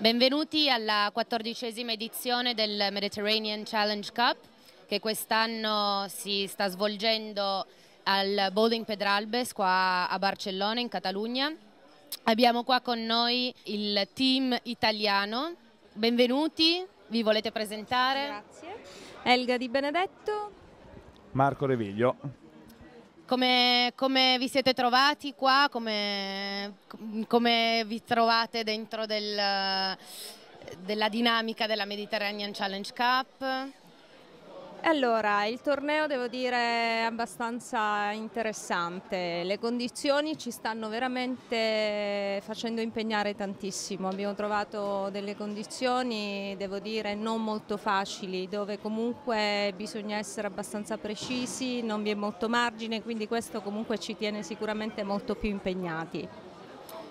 Benvenuti alla quattordicesima edizione del Mediterranean Challenge Cup che quest'anno si sta svolgendo al Bowling Pedralbes qua a Barcellona in Catalogna. Abbiamo qua con noi il team italiano. Benvenuti, vi volete presentare? Grazie. Elga Di Benedetto. Marco Reviglio. Come, come, vi siete trovati qua? Come, come vi trovate dentro del, della dinamica della Mediterranean Challenge Cup? Allora, il torneo devo dire è abbastanza interessante, le condizioni ci stanno veramente facendo impegnare tantissimo, abbiamo trovato delle condizioni, devo dire, non molto facili, dove comunque bisogna essere abbastanza precisi, non vi è molto margine, quindi questo comunque ci tiene sicuramente molto più impegnati.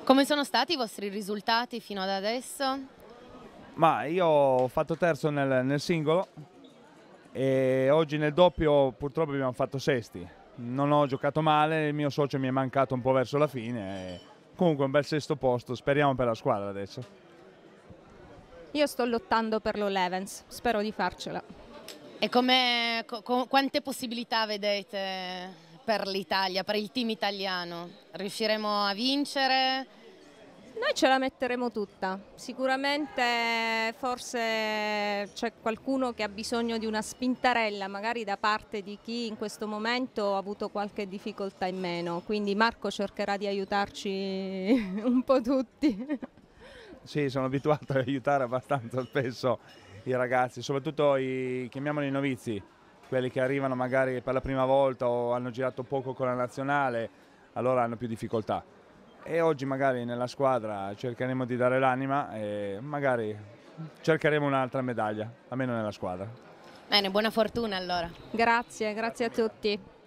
Come sono stati i vostri risultati fino ad adesso? Ma io ho fatto terzo nel, nel singolo, e oggi nel doppio purtroppo abbiamo fatto sesti. Non ho giocato male, il mio socio mi è mancato un po' verso la fine. comunque un bel sesto posto, speriamo per la squadra adesso. Io sto lottando per l'Olevens, spero di farcela. E come, co quante possibilità vedete per l'Italia, per il team italiano? Riusciremo a vincere? noi ce la metteremo tutta, sicuramente forse c'è qualcuno che ha bisogno di una spintarella magari da parte di chi in questo momento ha avuto qualche difficoltà in meno, quindi Marco cercherà di aiutarci un po' tutti. Sì, sono abituato ad aiutare abbastanza spesso i ragazzi, soprattutto i chiamiamoli novizi, quelli che arrivano magari per la prima volta o hanno girato poco con la nazionale, allora hanno più difficoltà e oggi magari nella squadra cercheremo di dare l'anima e magari cercheremo un'altra medaglia, almeno nella squadra. Bene, buona fortuna allora. Grazie, grazie a tutti.